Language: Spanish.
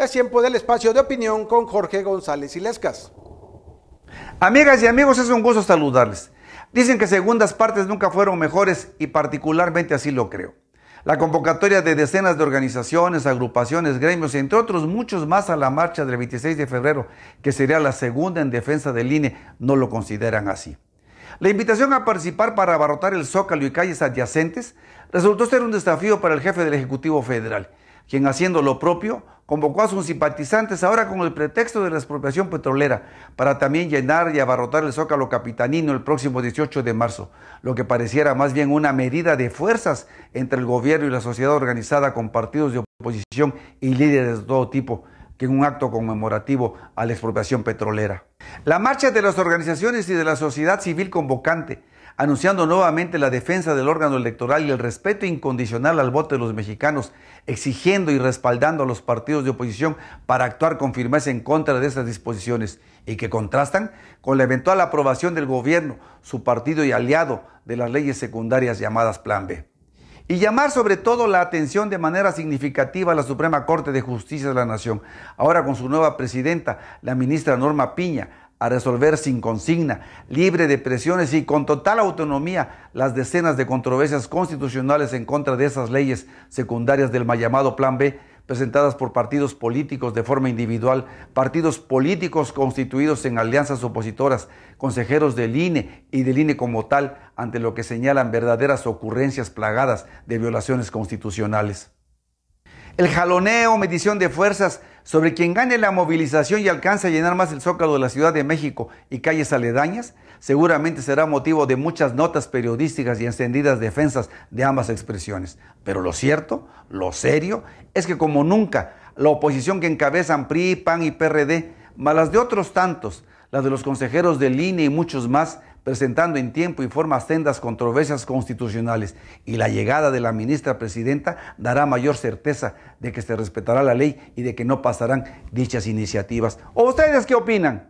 Es tiempo del espacio de opinión con Jorge González Ilescas. Amigas y amigos, es un gusto saludarles. Dicen que segundas partes nunca fueron mejores y particularmente así lo creo. La convocatoria de decenas de organizaciones, agrupaciones, gremios, entre otros muchos más a la marcha del 26 de febrero, que sería la segunda en defensa del INE, no lo consideran así. La invitación a participar para abarrotar el Zócalo y calles adyacentes resultó ser un desafío para el jefe del Ejecutivo Federal, quien haciendo lo propio convocó a sus simpatizantes ahora con el pretexto de la expropiación petrolera para también llenar y abarrotar el zócalo capitanino el próximo 18 de marzo, lo que pareciera más bien una medida de fuerzas entre el gobierno y la sociedad organizada con partidos de oposición y líderes de todo tipo que en un acto conmemorativo a la expropiación petrolera. La marcha de las organizaciones y de la sociedad civil convocante anunciando nuevamente la defensa del órgano electoral y el respeto incondicional al voto de los mexicanos, exigiendo y respaldando a los partidos de oposición para actuar con firmeza en contra de estas disposiciones y que contrastan con la eventual aprobación del gobierno, su partido y aliado de las leyes secundarias llamadas Plan B. Y llamar sobre todo la atención de manera significativa a la Suprema Corte de Justicia de la Nación, ahora con su nueva presidenta, la ministra Norma Piña, a resolver sin consigna, libre de presiones y con total autonomía las decenas de controversias constitucionales en contra de esas leyes secundarias del mal llamado Plan B, presentadas por partidos políticos de forma individual, partidos políticos constituidos en alianzas opositoras, consejeros del INE y del INE como tal, ante lo que señalan verdaderas ocurrencias plagadas de violaciones constitucionales. El jaloneo, medición de fuerzas, sobre quien gane la movilización y alcance a llenar más el zócalo de la Ciudad de México y calles aledañas, seguramente será motivo de muchas notas periodísticas y encendidas defensas de ambas expresiones. Pero lo cierto, lo serio, es que como nunca, la oposición que encabezan PRI, PAN y PRD, malas de otros tantos, la de los consejeros del INE y muchos más, presentando en tiempo y forma sendas controversias constitucionales. Y la llegada de la ministra presidenta dará mayor certeza de que se respetará la ley y de que no pasarán dichas iniciativas. ¿O ustedes qué opinan?